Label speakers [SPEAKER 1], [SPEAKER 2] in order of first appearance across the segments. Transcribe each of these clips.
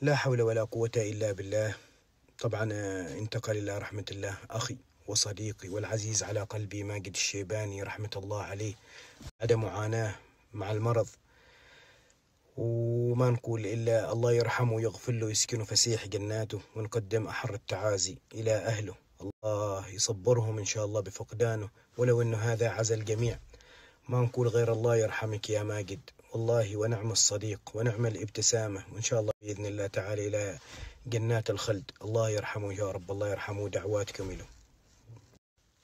[SPEAKER 1] لا حول ولا قوة إلا بالله طبعا آه، انتقل إلى رحمة الله أخي وصديقي والعزيز على قلبي ماجد الشيباني رحمة الله عليه بعد معاناة مع المرض وما نقول إلا الله يرحمه ويغفر له ويسكنه فسيح جناته ونقدم أحر التعازي إلى أهله الله يصبرهم إن شاء الله بفقدانه ولو أنه هذا عزل الجميع ما نقول غير الله يرحمك يا ماجد والله ونعم الصديق ونعم الابتسامة وإن شاء الله بإذن الله تعالى إلى جنات الخلد الله يرحمه يا رب الله يرحمه دعواتكم له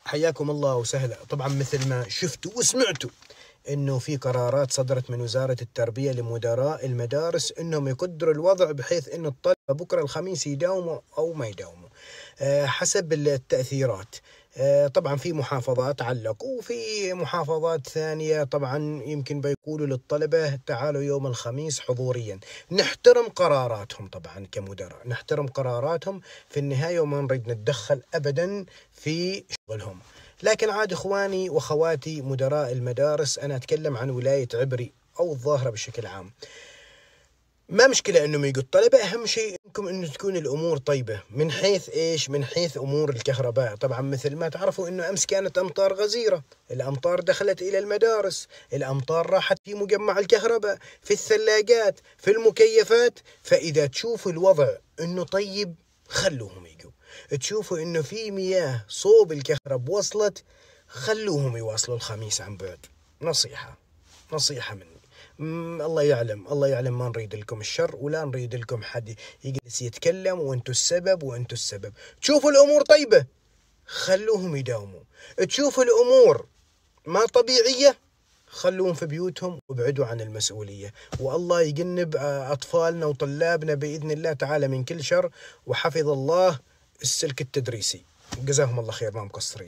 [SPEAKER 1] حياكم الله وسهلا طبعا مثل ما شفتوا وسمعتوا انه في قرارات صدرت من وزاره التربيه لمدراء المدارس انهم يقدروا الوضع بحيث انه الطلبه بكره الخميس يداوموا او ما يداوموا آه، حسب التاثيرات آه، طبعا في محافظات علقوا وفي محافظات ثانية طبعا يمكن بيقولوا للطلبة تعالوا يوم الخميس حضوريا نحترم قراراتهم طبعا كمدراء نحترم قراراتهم في النهاية وما نريد نتدخل أبدا في شغلهم لكن عاد إخواني وخواتي مدراء المدارس أنا أتكلم عن ولاية عبري أو الظاهرة بشكل عام ما مشكلة أنهم يقول الطلبة أهم شيء لكم انه تكون الامور طيبه من حيث ايش من حيث امور الكهرباء طبعا مثل ما تعرفوا انه امس كانت امطار غزيره الامطار دخلت الى المدارس الامطار راحت في مجمع الكهرباء في الثلاجات في المكيفات فاذا تشوفوا الوضع انه طيب خلوهم يجوا تشوفوا انه في مياه صوب الكهرب وصلت خلوهم يواصلوا الخميس عن بعد نصيحه نصيحه مني الله يعلم الله يعلم ما نريد لكم الشر ولا نريد لكم حد يجلس يتكلم وانتم السبب وانتم السبب تشوفوا الامور طيبه خلوهم يداوموا تشوفوا الامور ما طبيعيه خلوهم في بيوتهم وابعدوا عن المسؤوليه والله يجنب آه، اطفالنا وطلابنا باذن الله تعالى من كل شر وحفظ الله السلك التدريسي جزاهم الله خير ما مقصرين